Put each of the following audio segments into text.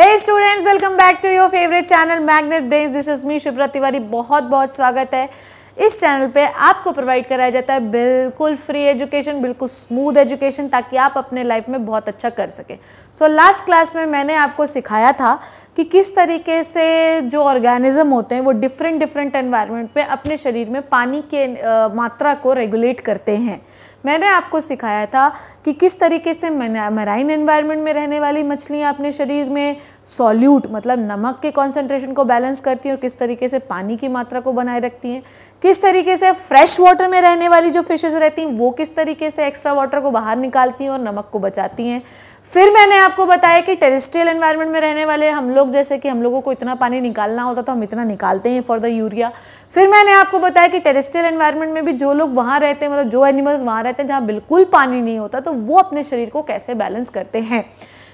Hey students welcome back to your favourite channel magnet brains this is me Shipra Tiwari बहुत बहुत स्वागत है इस चैनल पे आपको प्रोवाइड कराया जाता है बिल्कुल फ्री एजुकेशन बिल्कुल स्मूथ एजुकेशन ताकि आप अपने लाइफ में बहुत अच्छा कर सकें सो लास्ट क्लास में मैंने आपको सिखाया था कि किस तरीके से जो ऑर्गेनिज़म होते हैं वो डिफरेंट डिफरेंट एनवायरनमेंट पे अपने शरीर में पानी के मात्रा को रेगुलेट करते हैं मैंने आपको सिखाया था कि किस तरीके से मराइन एनवायरनमेंट में रहने वाली मछलियाँ अपने शरीर में सॉल्यूट मतलब नमक के कॉन्सेंट्रेशन को बैलेंस करती हैं और किस तरीके से पानी की मात्रा को बनाए रखती हैं किस तरीके से फ्रेश वाटर में रहने वाली जो फिशेज़ रहती हैं वो किस तरीके से एक्स्ट्रा वाटर को बाहर निकालती हैं और नमक को बचाती हैं फिर मैंने आपको बताया कि टेरिस्ट्रियल एनवायरनमेंट में रहने वाले हम लोग जैसे कि हम लोगों को इतना पानी निकालना होता तो हम इतना निकालते हैं फॉर द यूरिया फिर मैंने आपको बताया कि टेरिस्ट्रियल एनवायरनमेंट में भी जो लोग वहाँ रहते हैं मतलब जो एनिमल्स वहाँ रहते हैं जहाँ बिल्कुल पानी नहीं होता तो वो अपने शरीर को कैसे बैलेंस करते हैं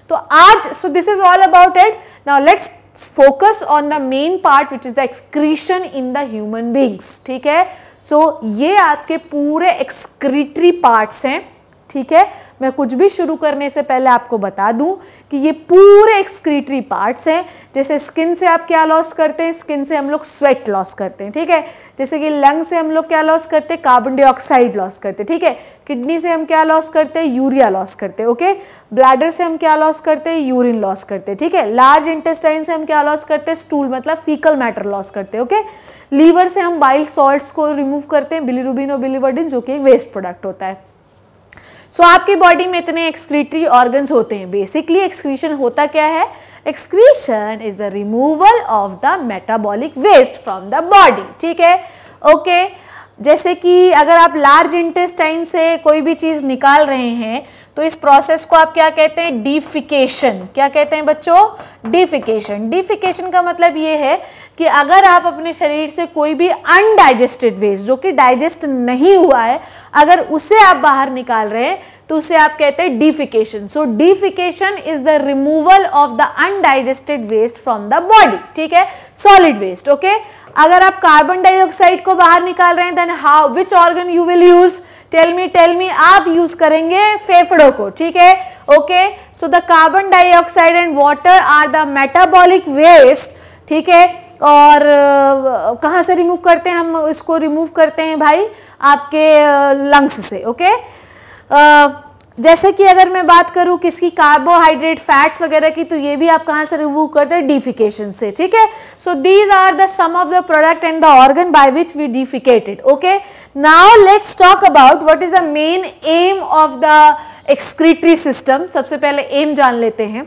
तो आज so this is all about it now let's focus on the main part which is the excretion in the human beings ठीक है सो so, ये आपके पूरे एक्सक्रीटरी पार्ट्स हैं ठीक है मैं कुछ भी शुरू करने से पहले आपको बता दूं कि ये पूरे एक्सक्रीटरी पार्ट्स हैं जैसे स्किन से आप क्या लॉस करते हैं स्किन से हम लोग स्वेट लॉस करते हैं ठीक है जैसे कि लंग से हम लोग क्या लॉस करते हैं कार्बन डाइऑक्साइड लॉस करते हैं ठीक है किडनी से हम क्या लॉस करते हैं यूरिया लॉस करते हैं ओके ब्लैडर से हम क्या लॉस करते हैं यूरिन लॉस करते हैं ठीक है लार्ज इंटेस्टाइन से हम क्या लॉस करते हैं स्टूल मतलब फीकल मैटर लॉस करते हैं ओके लीवर से हम बाइल सॉल्ट को रिमूव करते हैं बिलीरुबिन और बिलीवर्डिन जो कि वेस्ट प्रोडक्ट होता है सो so, आपके बॉडी में इतने एक्सक्रीटरी ऑर्गन्स होते हैं बेसिकली एक्सक्रीशन होता क्या है excretion is the removal of the metabolic waste from the body ठीक है ओके okay? जैसे कि अगर आप लार्ज इंटेस्टाइन से कोई भी चीज़ निकाल रहे हैं तो इस प्रोसेस को आप क्या कहते हैं डिफिकेशन क्या कहते हैं बच्चों डिफिकेशन डिफिकेशन का मतलब ये है कि अगर आप अपने शरीर से कोई भी अनडाइजेस्टेड वेस्ट जो कि डाइजेस्ट नहीं हुआ है अगर उसे आप बाहर निकाल रहे हैं तो उसे आप कहते हैं defecation so defecation is the removal of the undigested waste from the body ठीक है सॉलिड वेस्ट ओके अगर आप कार्बन डाइऑक्साइड को बाहर निकाल रहे हैं then how which organ you will use tell me tell me आप यूज करेंगे फेफड़ों को ठीक है okay so the carbon dioxide and water are the metabolic waste ठीक है और uh, कहाँ से रिमूव करते हैं हम इसको रिमूव करते हैं भाई आपके लंग्स uh, से ओके okay? जैसे कि अगर मैं बात करूँ किसकी कार्बोहाइड्रेट फैट्स वगैरह की तो ये भी आप कहाँ से रिमूव करते हैं डिफिकेशन से ठीक है so these are the some of the product and the organ by which we defecated okay now let's talk about what is the main aim of the excretory system सबसे पहले M जान लेते हैं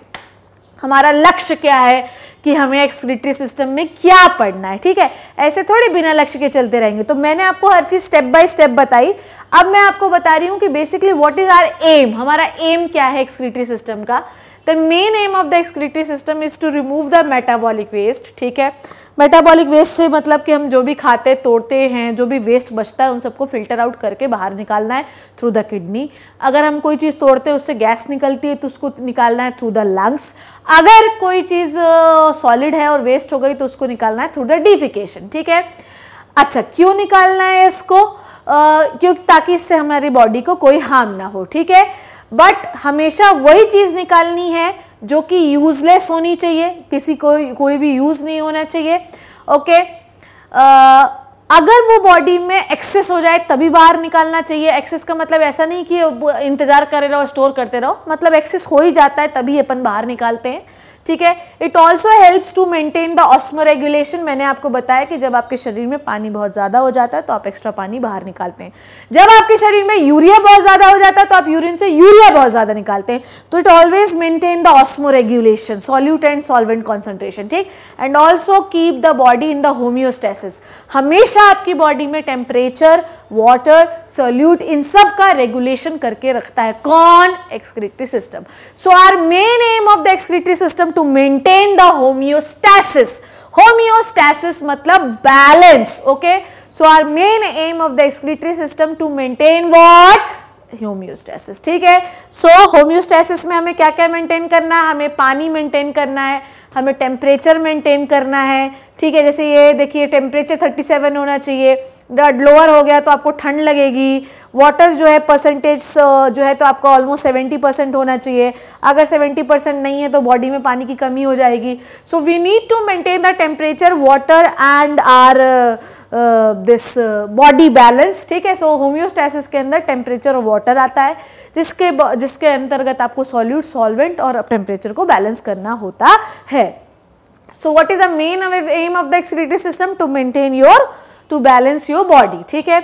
हमारा लक्ष्य क्या है कि हमें एक्सक्रिटरी सिस्टम में क्या पढ़ना है ठीक है ऐसे थोड़े बिना लक्ष्य के चलते रहेंगे तो मैंने आपको हर चीज़ स्टेप बाय स्टेप बताई अब मैं आपको बता रही हूँ कि basically what is are aim हमारा एम क्या है एक्सक्रिटरी सिस्टम का the main aim of the excretory system is to remove the metabolic waste ठीक है मेटाबॉलिक वेस्ट से मतलब कि हम जो भी खाते तोड़ते हैं जो भी वेस्ट बचता है उन सबको फिल्टर आउट करके बाहर निकालना है थ्रू द किडनी अगर हम कोई चीज़ तोड़ते हैं उससे गैस निकलती है तो उसको निकालना है थ्रू द लंग्स अगर कोई चीज़ सॉलिड है और वेस्ट हो गई तो उसको निकालना है थ्रू द डिफिकेशन ठीक है अच्छा क्यों निकालना है इसको क्योंकि ताकि इससे हमारी बॉडी को कोई हार्म ना हो ठीक है बट हमेशा वही चीज़ निकालनी है जो कि यूजलेस होनी चाहिए किसी को कोई भी यूज़ नहीं होना चाहिए ओके अगर वो बॉडी में एक्सेस हो जाए तभी बाहर निकालना चाहिए एक्सेस का मतलब ऐसा नहीं कि इंतज़ार करे रहो स्टोर करते रहो मतलब एक्सेस हो ही जाता है तभी अपन बाहर निकालते हैं ठीक है it also helps to maintain the osmoregulation मैंने आपको बताया कि जब आपके शरीर में पानी बहुत ज़्यादा हो जाता है तो आप एक्स्ट्रा पानी बाहर निकालते हैं जब आपके शरीर में यूरिया बहुत ज़्यादा हो जाता है तो आप यूरिन से यूरिया बहुत ज़्यादा निकालते हैं तो it always maintain the osmoregulation solute and solvent concentration ठीक and also keep the body in the homeostasis हमेशा आपकी बॉडी में टेम्परेचर वाटर सोल्यूट इन सब का रेगुलेशन करके रखता है कौन excretory system so are main aim of the excretory system to maintain the homeostasis homeostasis मतलब balance okay so are main aim of the excretory system to maintain what homeostasis ठीक है सो so, homeostasis में हमें क्या क्या maintain करना है हमें पानी मेंटेन करना है हमें टेम्परेचर मेंटेन करना है ठीक है जैसे ये देखिए टेम्परेचर 37 होना चाहिए ब्लड लोअर हो गया तो आपको ठंड लगेगी वाटर जो है परसेंटेज uh, जो है तो आपका ऑलमोस्ट 70 परसेंट होना चाहिए अगर 70 परसेंट नहीं है तो बॉडी में पानी की कमी हो जाएगी so we need to maintain the temperature water and our this body balance ठीक है सो होम्योस्टैसिस के अंदर टेम्परेचर और वाटर आता है जिसके जिसके अंतर्गत आपको सॉल्यूट सॉल्वेंट और टेम्परेचर को बैलेंस करना होता है so what is the main aim of the excretory system to maintain your to balance your body ठीक है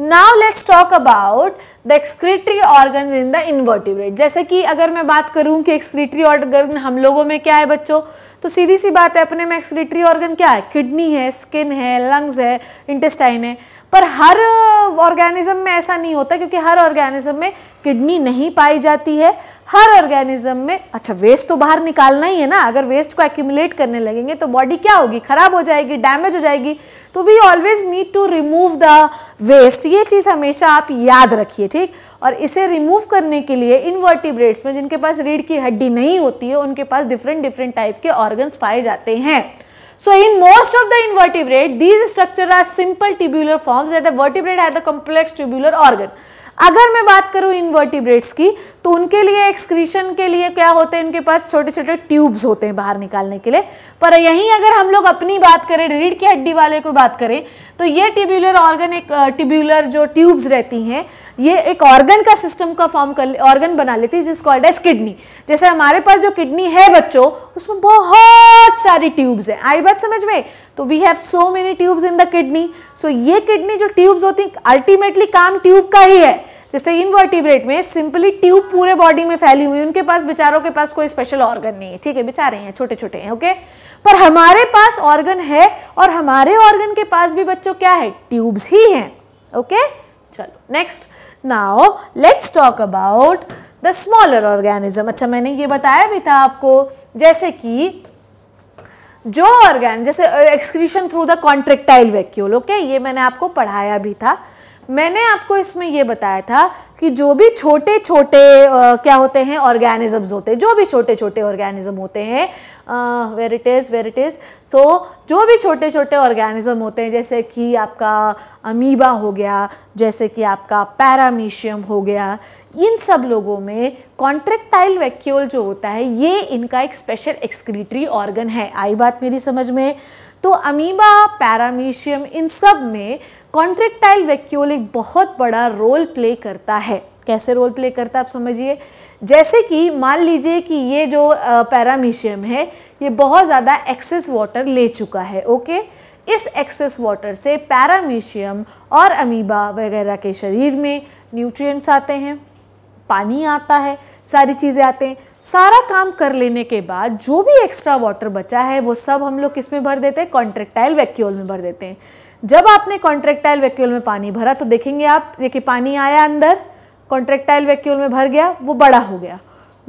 now let's talk about the excretory organ in the invertebrate जैसे कि अगर मैं बात करूँ कि एक्सक्रीटरी ऑर्गन हम लोगों में क्या है बच्चों तो सीधी सी बात है अपने में एक्सक्रीटरी ऑर्गन क्या है किडनी है स्किन है लंग्स है इंटेस्टाइन है पर हर ऑर्गेनिज्म में ऐसा नहीं होता क्योंकि हर ऑर्गेनिज्म में किडनी नहीं पाई जाती है हर ऑर्गेनिज्म में अच्छा वेस्ट तो बाहर निकालना ही है ना अगर वेस्ट को एक्यूमुलेट करने लगेंगे तो बॉडी क्या होगी खराब हो जाएगी डैमेज हो जाएगी तो we always need to remove the waste ये चीज़ हमेशा आप याद रखिए ठीक और इसे रिमूव करने के लिए इनवर्टिब्रेट्स में जिनके पास रीढ़ की हड्डी नहीं होती है उनके पास डिफरेंट डिफरेंट टाइप के ऑर्गन्स पाए जाते हैं So in most of the invertebrate, these structures are simple tubular forms But the vertebrate has a complex tubular organ. अगर मैं बात करूँ इनवर्टिब्रेट्स की तो उनके लिए एक्सक्रीशन के लिए क्या होते हैं उनके पास छोटे छोटे ट्यूब्स होते हैं बाहर निकालने के लिए पर यहीं अगर हम लोग अपनी बात करें रीढ़ की हड्डी वाले को बात करें तो ये टिब्यूलर ऑर्गन एक टिब्यूलर जो ट्यूब्स रहती हैं ये एक ऑर्गन का सिस्टम का फॉर्म कर ऑर्गन बना लेती है जिसको कॉल्ड किडनी जैसे हमारे पास जो किडनी है बच्चों उसमें बहुत सारी ट्यूब्स हैं आई बात समझ में तो we have so many tubes in the kidney so ये किडनी जो ट्यूब्स होती हैं अल्टीमेटली काम ट्यूब का ही है जैसे इनवर्टिब्रेट में सिंपली ट्यूब पूरे बॉडी में फैली हुई उनके पास बेचारों के पास कोई स्पेशल ऑर्गन नहीं है ठीक है बेचारे हैं छोटे छोटे हैं ओके पर हमारे पास ऑर्गन है और हमारे ऑर्गन के पास भी बच्चों क्या है ट्यूब्स ही हैं ओके चलो next now let's talk about the smaller organism अच्छा मैंने ये बताया भी था आपको जैसे कि जो ऑर्गेन जैसे excretion through the contractile vacuole okay ये मैंने आपको पढ़ाया भी था मैंने आपको इसमें यह बताया था कि जो भी छोटे छोटे क्या होते हैं ऑर्गेनिजम्स होते हैं जो भी छोटे छोटे ऑर्गेनिज्म होते हैं where it is where it is so जो भी छोटे छोटे ऑर्गेनिज्म होते हैं जैसे कि आपका अमीबा हो गया जैसे कि आपका पैरामीशियम हो गया इन सब लोगों में कॉन्ट्रेक्टाइल वैक्यूल जो होता है ये इनका एक स्पेशल एक्सक्रीटरी ऑर्गन है आई बात मेरी समझ में तो अमीबा पैरामीशियम इन सब में कॉन्ट्रेक्टाइल वैक्यूल एक बहुत बड़ा रोल प्ले करता है कैसे रोल प्ले करता है आप समझिए जैसे कि मान लीजिए कि ये जो पैरामीशियम है ये बहुत ज़्यादा एक्सेस वाटर ले चुका है ओके इस एक्सेस वाटर से पैरामीशियम और अमीबा वगैरह के शरीर में न्यूट्रिएंट्स आते हैं पानी आता है सारी चीज़ें आते हैं सारा काम कर लेने के बाद जो भी एक्स्ट्रा वाटर बचा है वो सब हम लोग किस में भर देते हैं कॉन्ट्रेक्टाइल वैक्यूल में भर देते हैं जब आपने कॉन्ट्रेक्टाइल वैक्यूल में पानी भरा तो देखेंगे आप देखिए पानी आया अंदर कॉन्ट्रेक्टाइल वैक्यूल में भर गया वो बड़ा हो गया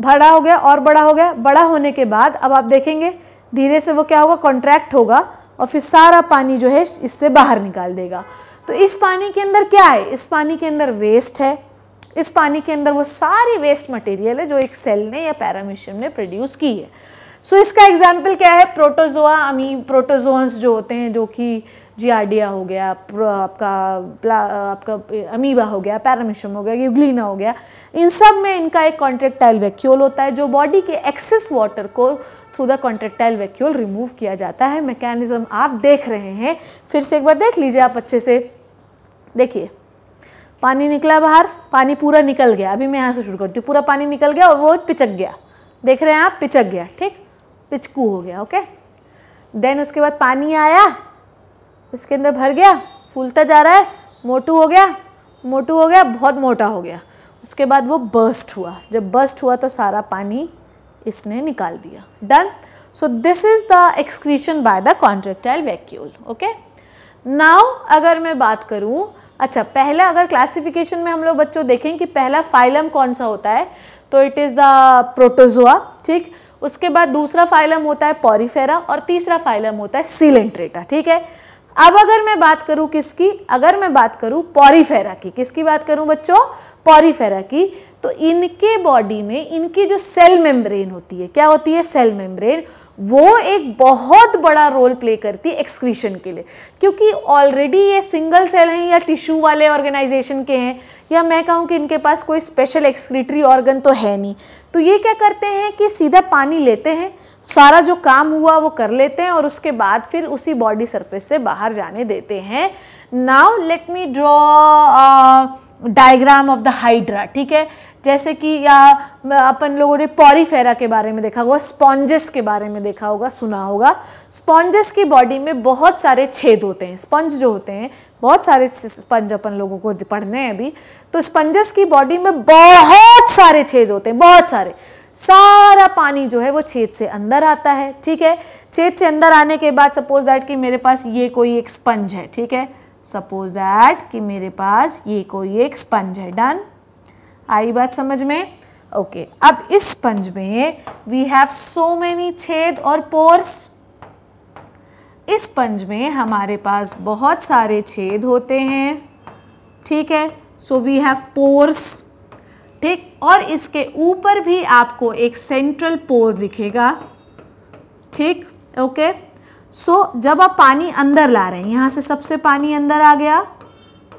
बड़ा हो गया और बड़ा हो गया बड़ा होने के बाद अब आप देखेंगे धीरे से वो क्या होगा कॉन्ट्रैक्ट होगा और फिर सारा पानी जो है इससे बाहर निकाल देगा तो इस पानी के अंदर क्या है इस पानी के अंदर वेस्ट है इस पानी के अंदर वो सारी वेस्ट मटेरियल है जो एक सेल ने या पैरामिशियम ने प्रोड्यूस की है सो so, इसका एग्जाम्पल क्या है प्रोटोजोआ अमी प्रोटोजोन्स जो होते हैं जो कि जियार्डिया हो गया आपका आपका अमीबा हो गया पैरामिशम हो गया यूग्लिना हो गया इन सब में इनका एक कॉन्ट्रेक्टाइल वैक्यूल होता है जो बॉडी के एक्सेस वाटर को through the contractile vacuole remove किया जाता है मैकेनिज़्म आप देख रहे हैं फिर से एक बार देख लीजिए आप अच्छे से देखिए पानी निकला बाहर पानी पूरा निकल गया अभी मैं यहाँ से शुरू करती हूँ पूरा पानी निकल गया और वो पिचक गया देख रहे हैं आप पिचक गया ठीक पिचकू हो गया ओके देन उसके बाद पानी आया उसके अंदर भर गया फूलता जा रहा है मोटू हो गया मोटू हो गया बहुत मोटा हो गया उसके बाद वो बर्स्ट हुआ जब बर्स्ट हुआ तो सारा पानी इसने निकाल दिया done so this is the excretion by the contractile vacuole okay now अगर मैं बात करूं अच्छा पहला अगर क्लासिफिकेशन में हम लोग बच्चों देखें कि पहला फाइलम कौन सा होता है तो इट इज़ द प्रोटोजोआ ठीक उसके बाद दूसरा फाइलम होता है पॉरीफेरा और तीसरा फाइलम होता है सीलेंट्रेटा ठीक है अब अगर मैं बात करूं किसकी अगर मैं बात करूं पॉरीफेरा की किसकी बात करूं बच्चों पॉरीफेरा की तो इनके बॉडी में इनकी जो सेल मेम्ब्रेन होती है क्या होती है सेल मेम्ब्रेन वो एक बहुत बड़ा रोल प्ले करती है एक्सक्रीशन के लिए क्योंकि ऑलरेडी ये सिंगल सेल हैं या टिश्यू वाले ऑर्गेनाइजेशन के हैं या मैं कहूँ कि इनके पास कोई स्पेशल एक्सक्रीटरी ऑर्गन तो है नहीं तो ये क्या करते हैं कि सीधा पानी लेते हैं सारा जो काम हुआ वो कर लेते हैं और उसके बाद फिर उसी बॉडी सरफेस से बाहर जाने देते हैं now let me draw diagram of the hydra ठीक है जैसे कि या अपन लोगों ने पॉरीफेरा के बारे में देखा होगा स्पॉन्जेस के बारे में देखा होगा सुना होगा स्पॉन्जेस की बॉडी में बहुत सारे छेद होते हैं स्पंज जो होते हैं बहुत सारे स्पंज अपन लोगों को पढ़ने हैं अभी तो स्पंजेस की बॉडी में बहुत सारे छेद होते हैं बहुत सारे सारा पानी जो है वो छेद से अंदर आता है ठीक है छेद से अंदर आने के बाद सपोज दैट कि मेरे पास ये कोई एक स्पंज है ठीक है सपोज दैट कि मेरे पास ये कोई एक स्पंज है डन आई बात समझ में ओके okay, अब इस स्पंज में वी हैव सो मैनी छेद और पोर्स इस स्पंज में हमारे पास बहुत सारे छेद होते हैं ठीक है सो वी हैव पोर्स ठीक और इसके ऊपर भी आपको एक सेंट्रल पोर दिखेगा ठीक ओके okay? सो so, जब आप पानी अंदर ला रहे हैं यहाँ से सबसे पानी अंदर आ गया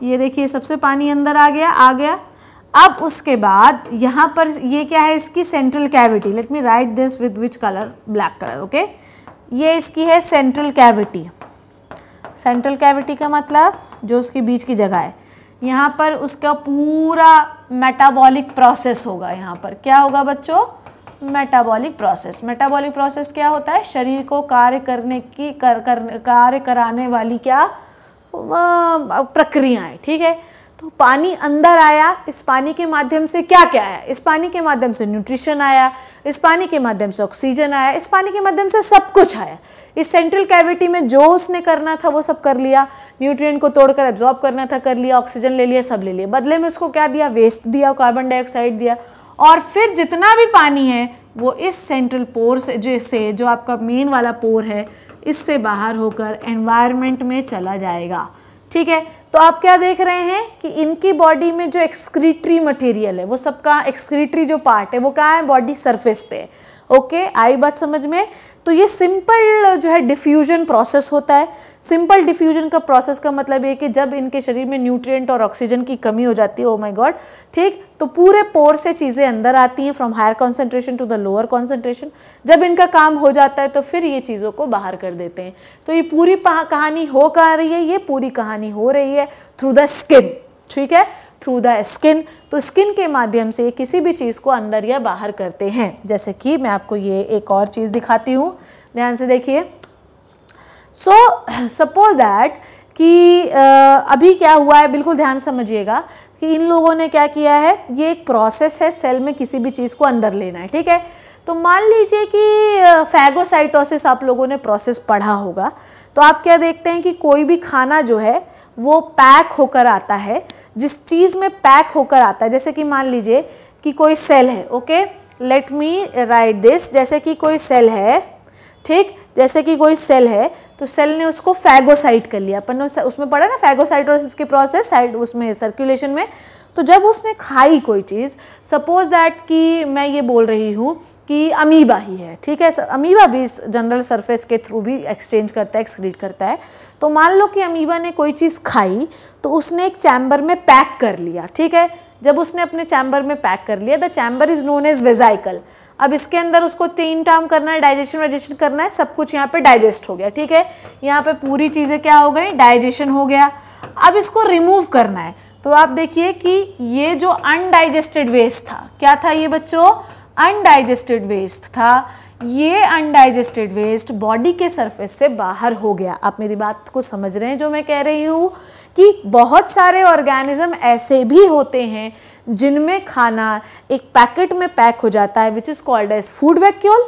ये देखिए सबसे पानी अंदर आ गया आ गया अब उसके बाद यहाँ पर ये क्या है इसकी central cavity let me write this with which colour black colour okay ये इसकी है सेंट्रल कैविटी सेंट्रल कैविटी का मतलब जो उसके बीच की जगह है यहाँ पर उसका पूरा मेटाबॉलिक प्रोसेस होगा यहाँ पर क्या होगा बच्चों मेटाबॉलिक प्रोसेस मेटाबॉलिक प्रोसेस क्या होता है शरीर को कार्य करने की कर, कर कार्य कराने वाली क्या प्रक्रियाएं ठीक है तो पानी अंदर आया इस पानी के माध्यम से क्या क्या आया इस पानी के माध्यम से न्यूट्रिशन आया इस पानी के माध्यम से ऑक्सीजन आया इस पानी के माध्यम से सब कुछ आया इस सेंट्रल कैविटी में जो उसने करना था वो सब कर लिया न्यूट्रिएंट को तोड़कर एब्जॉर्ब करना था कर लिया ऑक्सीजन ले लिया सब ले लिया बदले में उसको क्या दिया वेस्ट दिया कार्बन डाइऑक्साइड दिया और फिर जितना भी पानी है वो इस सेंट्रल पोर से जैसे जो आपका मेन वाला पोर है इससे बाहर होकर एनवायरनमेंट में चला जाएगा ठीक है तो आप क्या देख रहे हैं कि इनकी बॉडी में जो एक्सक्रीटरी मटेरियल है वो सबका एक्सक्रीटरी जो पार्ट है वो कहाँ है बॉडी सरफेस पे ओके आई बात समझ में तो ये सिंपल जो है डिफ्यूजन प्रोसेस होता है सिंपल डिफ्यूजन का प्रोसेस का मतलब ये कि जब इनके शरीर में न्यूट्रिएंट और ऑक्सीजन की कमी हो जाती है ओ माय गॉड ठीक तो पूरे पोर से चीज़ें अंदर आती हैं from higher concentration to the lower concentration जब इनका काम हो जाता है तो फिर ये चीज़ों को बाहर कर देते हैं तो ये पूरी कहानी हो कर रही है ये पूरी कहानी हो रही है थ्रू द स्किन ठीक है थ्रू द स्किन तो स्किन के माध्यम से किसी भी चीज़ को अंदर या बाहर करते हैं जैसे कि मैं आपको ये एक और चीज़ दिखाती हूँ ध्यान से देखिए सो सपोज दैट कि uh, अभी क्या हुआ है बिल्कुल ध्यान समझिएगा कि इन लोगों ने क्या किया है ये एक प्रोसेस है सेल में किसी भी चीज़ को अंदर लेना है ठीक है तो मान लीजिए कि फैगोसाइटोसिस आप लोगों ने प्रोसेस पढ़ा होगा तो आप क्या देखते हैं कि कोई भी खाना जो है वो पैक होकर आता है जिस चीज़ में पैक होकर आता है जैसे कि मान लीजिए कि कोई सेल है okay let me write this जैसे कि कोई सेल है ठीक जैसे कि कोई सेल है तो सेल ने उसको फैगोसाइट कर लिया अपन ने उसमें पढ़ा ना फैगोसाइट और इसकी प्रोसेस साइड उसमें सर्कुलेशन में तो जब उसने खाई कोई चीज़ सपोज दैट कि मैं ये बोल रही हूँ कि अमीबा ही है ठीक है अमीबा भी इस जनरल सरफेस के थ्रू भी एक्सचेंज करता है एक्सक्रीट करता है तो मान लो कि अमीबा ने कोई चीज़ खाई तो उसने एक चैम्बर में पैक कर लिया ठीक है जब उसने अपने चैम्बर में पैक कर लिया the chamber is known as vesicle अब इसके अंदर उसको तीन टर्म करना है डाइजेशन वाइजेशन करना है सब कुछ यहाँ पे डाइजेस्ट हो गया ठीक है यहाँ पे पूरी चीज़ें क्या हो गई डाइजेशन हो गया अब इसको रिमूव करना है तो आप देखिए कि ये जो अनडाइजेस्टेड वेस्ट था क्या था ये बच्चों अनडाइजेस्टेड वेस्ट था ये अनडाइजेस्टेड वेस्ट बॉडी के सरफेस से बाहर हो गया आप मेरी बात को समझ रहे हैं जो मैं कह रही हूँ कि बहुत सारे ऑर्गेनिज्म ऐसे भी होते हैं जिनमें खाना एक पैकेट में पैक हो जाता है which is called as food vacuole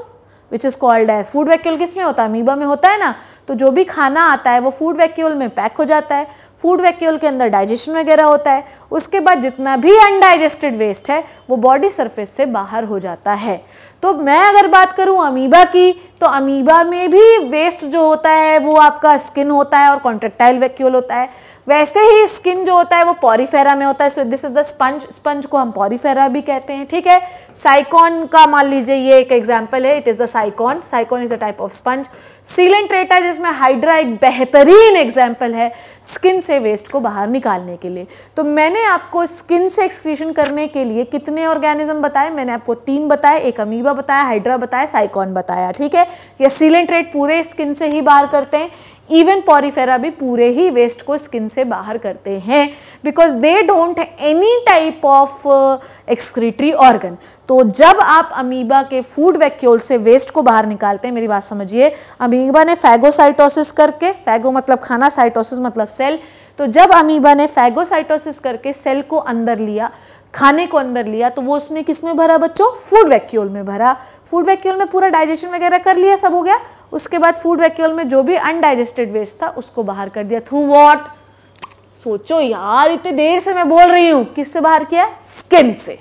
which is called as food vacuole किस में होता है मीबा में होता है ना तो जो भी खाना आता है वो फूड वैक्यूल में पैक हो जाता है फूड वैक्यूल के अंदर डाइजेशन वगैरह होता है उसके बाद जितना भी अनडाइजेस्टेड वेस्ट है वो बॉडी सरफेस से बाहर हो जाता है तो मैं अगर बात करूं अमीबा की तो अमीबा में भी वेस्ट जो होता है वो आपका स्किन होता है और कॉन्ट्रेक्टाइल वैक्यूल होता है वैसे ही स्किन जो होता है वो पॉरीफेरा में होता है so this is the sponge sponge को हम पॉरीफेरा भी कहते हैं ठीक है साइकॉन का मान लीजिए ये एक एग्जाम्पल है it is the sycon sycon is a type of sponge Coelenterata जिसमें हाइड्रा एक बेहतरीन एग्जाम्पल है स्किन से वेस्ट को बाहर निकालने के लिए तो मैंने आपको स्किन से एक्सक्रीशन करने के लिए कितने ऑर्गेनिज्म बताए मैंने आपको तीन बताए एक अमीबा बताया हाइड्रा बताया साइकॉन बताया ठीक है या सीलेंट रेट पूरे स्किन से ही बाहर करते हैं इवन पॉरीफेरा भी पूरे ही वेस्ट को स्किन से बाहर करते हैं because they don't any type of excretory organ तो जब आप अमीबा के फूड वैक्यूल से वेस्ट को बाहर निकालते हैं मेरी बात समझिए अमीबा ने फैगोसाइटोसिस करके फैगो मतलब खाना साइटोसिस मतलब सेल तो जब अमीबा ने फैगोसाइटोसिस करके सेल को अंदर लिया खाने को अंदर लिया तो वो उसने किस में भरा बच्चों फूड वैक्यूल में भरा फूड वैक्यूल में पूरा डाइजेशन वगैरह कर लिया सब हो गया उसके बाद फूड वैक्यूल में जो भी अनडाइजेस्टेड वेस्ट था उसको बाहर कर दिया थ्रू वॉट सोचो यार इतने देर से मैं बोल रही हूँ किससे बाहर किया स्किन से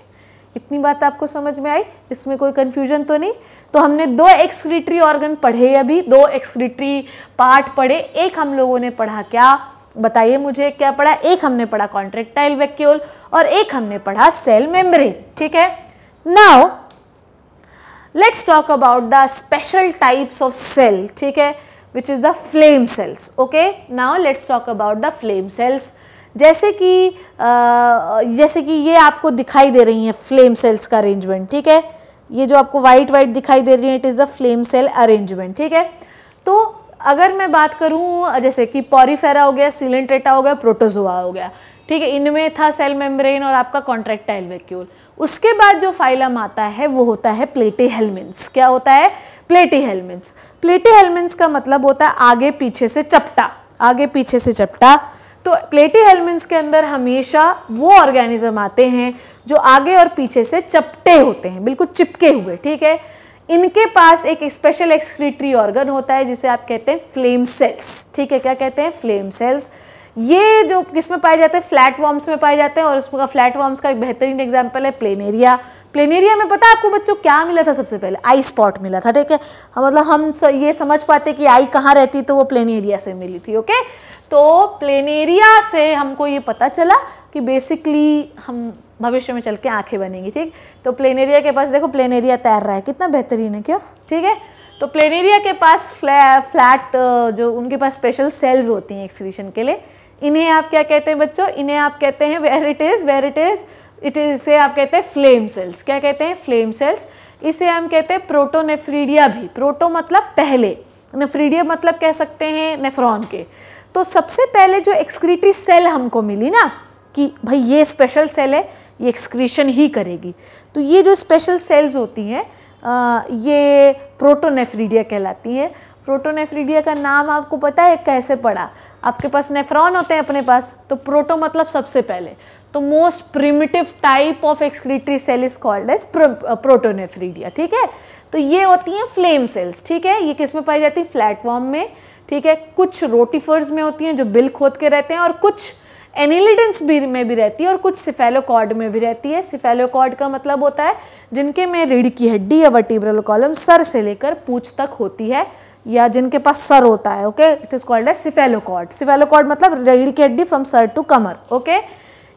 इतनी बात आपको समझ में आई इसमें कोई कन्फ्यूजन तो नहीं तो हमने दो एक्सक्रीटरी ऑर्गन पढ़े अभी दो एक्सक्रीटरी पार्ट पढ़े एक हम लोगों ने पढ़ा क्या बताइए मुझे क्या पढ़ा एक हमने पढ़ा कॉन्ट्रेक्टाइल वैक्यूल और एक हमने पढ़ा सेल मेम्ब्रेन ठीक है now let's talk about the special types of cell ठीक है which is the flame cells okay now let's talk about the flame cells जैसे कि जैसे कि ये आपको दिखाई दे रही हैं फ्लेम सेल्स का अरेंजमेंट ठीक है ये जो आपको वाइट वाइट दिखाई दे रही है it is the flame cell arrangement ठीक है तो अगर मैं बात करूँ जैसे कि पॉरीफेरा हो गया सिलेंट्रेटा हो गया प्रोटोजोआ हो गया ठीक है इनमें था सेल मेम्ब्रेन और आपका कॉन्ट्रेक्टाइल वेक्यूल उसके बाद जो फाइलम आता है वो होता है प्लेटी हेलमिन्स क्या होता है प्लेटी हेलमिन्स प्लेटी हेलमिन्स का मतलब होता है आगे पीछे से चपटा आगे पीछे से चपटा तो प्लेटी हेलमेंट्स के अंदर हमेशा वो ऑर्गेनिज्म आते हैं जो आगे और पीछे से चपटे होते हैं बिल्कुल चिपके हुए ठीक है इनके पास एक स्पेशल एक्सक्रीटरी ऑर्गन होता है जिसे आप कहते हैं फ्लेम सेल्स ठीक है क्या कहते हैं फ्लेम सेल्स ये जो किसमें पाए जाते हैं फ्लैट वॉर्म्स में पाए जाते हैं और उसका फ्लैट वॉर्म्स का एक बेहतरीन एग्जाम्पल है प्लेनेरिया प्लेनेरिया में पता है आपको बच्चों क्या मिला था सबसे पहले आई स्पॉट मिला था ठीक है मतलब हम ये समझ पाते कि आई कहाँ रहती तो वो प्लेनेरिया से मिली थी ओके तो प्लेनेरिया से हमको ये पता चला कि बेसिकली हम भविष्य में चल के आँखें बनेंगी ठीक तो प्लेन एरिया के पास देखो प्लेन एरिया तैर रहा है कितना बेहतरीन है क्यों ठीक है तो प्लेनेरिया के पास फ्लैट जो उनके पास स्पेशल सेल्स होती हैं एक्सक्रीशन के लिए इन्हें आप क्या कहते हैं बच्चों इन्हें आप कहते हैं where it is where it is it is इसे आप कहते हैं फ्लेम सेल्स क्या कहते हैं फ्लेम सेल्स इसे हम कहते हैं प्रोटोनेफ्रीडिया भी प्रोटो मतलब पहले नेफ्रीडिया मतलब कह सकते हैं नेफ्रॉन के तो सबसे पहले जो एक्सक्रीटरी सेल हमको मिली ना कि भाई ये स्पेशल सेल है ये एक्सक्रीशन ही करेगी तो ये जो स्पेशल सेल्स होती हैं ये प्रोटोनेफ्रीडिया कहलाती हैं प्रोटोनेफ्रीडिया का नाम आपको पता है कैसे पड़ा आपके पास नेफ्रॉन होते हैं अपने पास तो प्रोटो मतलब सबसे पहले तो most primitive type of excretory cell is called as protonephridia ठीक है तो ये होती हैं फ्लेम सेल्स ठीक है ये किस में पाई जाती है फ्लैटफॉर्म में ठीक है कुछ रोटीफर्स में होती हैं जो बिल खोद के रहते हैं और कुछ एनिलिडेंस भी में भी रहती है और कुछ सिफेलोकॉर्ड में भी रहती है सिफेलोकॉर्ड का मतलब होता है जिनके में रीढ़ की हड्डी या वर्टिब्रल कॉलम सर से लेकर पूछ तक होती है या जिनके पास सर होता है ओके इट इज कॉल्ड है सिफेलोकॉर्ड सिफेलोकॉर्ड मतलब रीढ़ की हड्डी फ्रॉम सर टू कमर ओके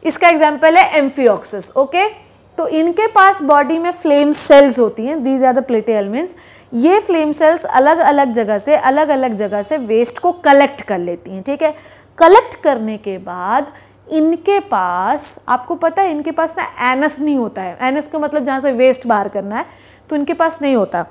इसका एग्जाम्पल है एम्फियोक्सिस ओके तो इनके पास बॉडी में फ्लेम सेल्स होती हैं these are the Platyhelminthes ये फ्लेम सेल्स अलग अलग जगह से अलग अलग जगह से वेस्ट को कलेक्ट कर लेती हैं ठीक है कलेक्ट करने के बाद इनके पास आपको पता है इनके पास ना एनस नहीं होता है एनस का मतलब जहाँ से वेस्ट बाहर करना है तो इनके पास नहीं होता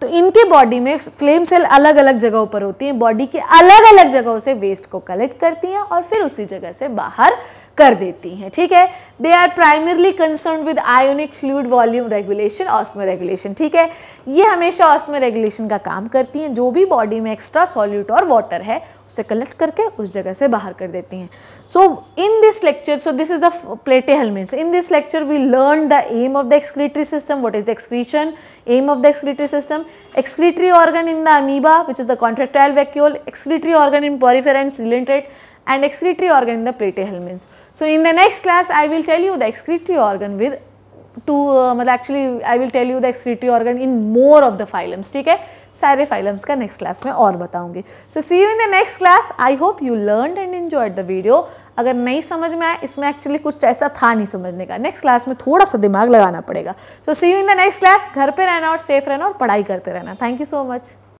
तो इनके बॉडी में फ्लेम सेल अलग अलग जगहों पर होती हैं बॉडी के अलग अलग जगहों से वेस्ट को कलेक्ट करती हैं और फिर उसी जगह से बाहर कर देती हैं ठीक है they are primarily concern with ionic fluid volume regulation osmoregulation ठीक है ये हमेशा ऑस्मो रेगुलेशन का काम करती हैं जो भी बॉडी में एक्स्ट्रा सॉल्यूट और वाटर है उसे कलेक्ट करके उस जगह से बाहर कर देती हैं so in this lecture so this is the plate means in this lecture we learn the aim of the excretory system what is the excretion aim of the excretory system excretory organ in the amoeba which is the contractile vacuole excretory organ in porphyrin related and excretory organ in the plateal helminths. So, in the next class I will tell you the excretory organ with to मतलब actually I will tell you the excretory organ in more of the phylums ठीक है सारे phylums का next class में और बताऊंगी so see you in the next class I hope you learn and enjoyed the video अगर नहीं समझ में आया इसमें एक्चुअली कुछ ऐसा था नहीं समझने का नेक्स्ट क्लास में थोड़ा सा दिमाग लगाना पड़ेगा so see you in the next class घर पे रहना और सेफ रहना और पढ़ाई करते रहना थैंक यू सो मच